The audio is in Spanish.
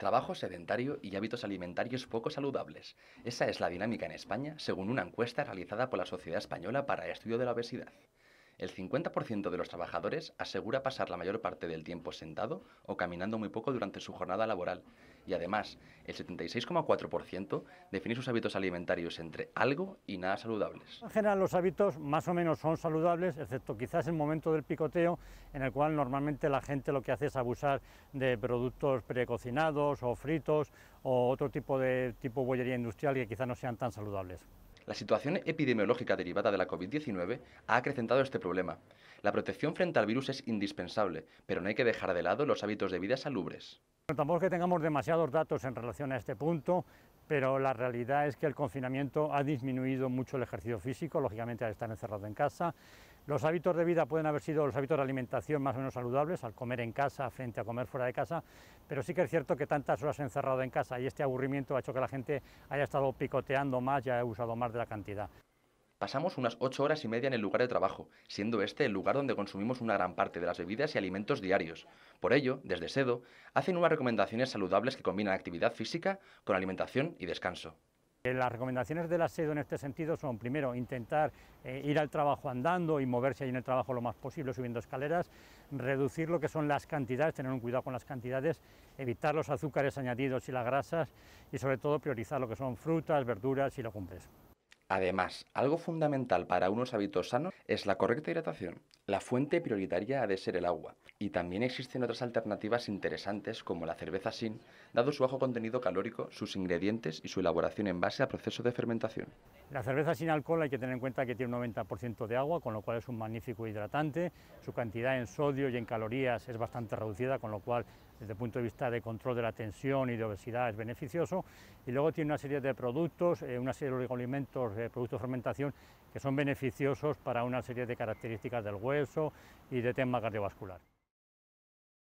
trabajo sedentario y hábitos alimentarios poco saludables. Esa es la dinámica en España, según una encuesta realizada por la Sociedad Española para el Estudio de la Obesidad. El 50% de los trabajadores asegura pasar la mayor parte del tiempo sentado o caminando muy poco durante su jornada laboral, y además el 76,4% define sus hábitos alimentarios entre algo y nada saludables. En general los hábitos más o menos son saludables, excepto quizás el momento del picoteo, en el cual normalmente la gente lo que hace es abusar de productos precocinados o fritos o otro tipo de tipo bollería industrial que quizás no sean tan saludables. La situación epidemiológica derivada de la COVID-19 ha acrecentado este problema. La protección frente al virus es indispensable, pero no hay que dejar de lado los hábitos de vida salubres. Bueno, tampoco es que tengamos demasiados datos en relación a este punto, pero la realidad es que el confinamiento ha disminuido mucho el ejercicio físico, lógicamente al estar encerrado en casa. Los hábitos de vida pueden haber sido los hábitos de alimentación más o menos saludables, al comer en casa frente a comer fuera de casa, pero sí que es cierto que tantas horas encerrado en casa y este aburrimiento ha hecho que la gente haya estado picoteando más y haya usado más de la cantidad. Pasamos unas ocho horas y media en el lugar de trabajo, siendo este el lugar donde consumimos una gran parte de las bebidas y alimentos diarios. Por ello, desde SEDO, hacen unas recomendaciones saludables que combinan actividad física con alimentación y descanso. Eh, las recomendaciones de la SEDO en este sentido son, primero, intentar eh, ir al trabajo andando y moverse ahí en el trabajo lo más posible, subiendo escaleras, reducir lo que son las cantidades, tener un cuidado con las cantidades, evitar los azúcares añadidos y las grasas y, sobre todo, priorizar lo que son frutas, verduras y legumbres. Además, algo fundamental para unos hábitos sanos es la correcta hidratación. La fuente prioritaria ha de ser el agua, y también existen otras alternativas interesantes como la cerveza sin, dado su bajo contenido calórico, sus ingredientes y su elaboración en base a proceso de fermentación. La cerveza sin alcohol hay que tener en cuenta que tiene un 90% de agua, con lo cual es un magnífico hidratante. Su cantidad en sodio y en calorías es bastante reducida, con lo cual desde el punto de vista de control de la tensión y de obesidad es beneficioso. Y luego tiene una serie de productos, eh, una serie de alimentos, eh, productos de fermentación, que son beneficiosos para una serie de características del hueso y de tema cardiovascular.